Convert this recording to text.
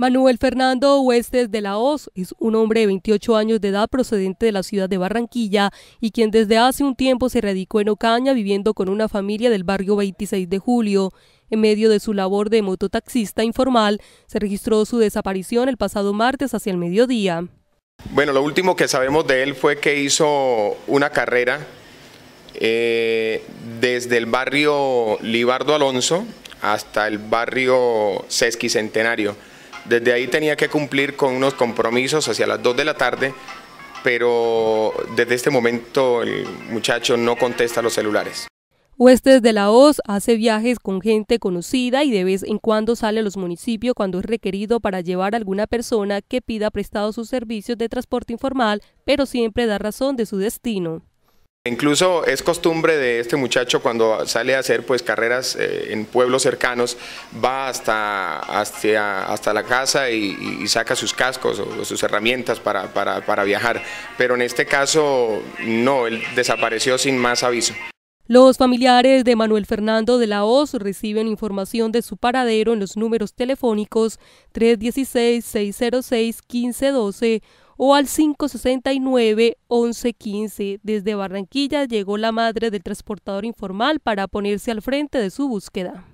Manuel Fernando Huestes de la Hoz es un hombre de 28 años de edad procedente de la ciudad de Barranquilla y quien desde hace un tiempo se radicó en Ocaña viviendo con una familia del barrio 26 de Julio. En medio de su labor de mototaxista informal, se registró su desaparición el pasado martes hacia el mediodía. Bueno, lo último que sabemos de él fue que hizo una carrera eh, desde el barrio Libardo Alonso hasta el barrio Sesquicentenario. Desde ahí tenía que cumplir con unos compromisos hacia las 2 de la tarde, pero desde este momento el muchacho no contesta los celulares. Huestes de la OZ hace viajes con gente conocida y de vez en cuando sale a los municipios cuando es requerido para llevar a alguna persona que pida prestado sus servicios de transporte informal, pero siempre da razón de su destino. Incluso es costumbre de este muchacho cuando sale a hacer pues carreras eh, en pueblos cercanos, va hasta, hasta, la casa y, saca sus cascos o, sus herramientas para, para viajar. Pero en este caso no, él desapareció sin más aviso. Los familiares de Manuel Fernando de la Hoz reciben información de su paradero en los números telefónicos 316-606-1512 o al 569-1115. Desde Barranquilla llegó la madre del transportador informal para ponerse al frente de su búsqueda.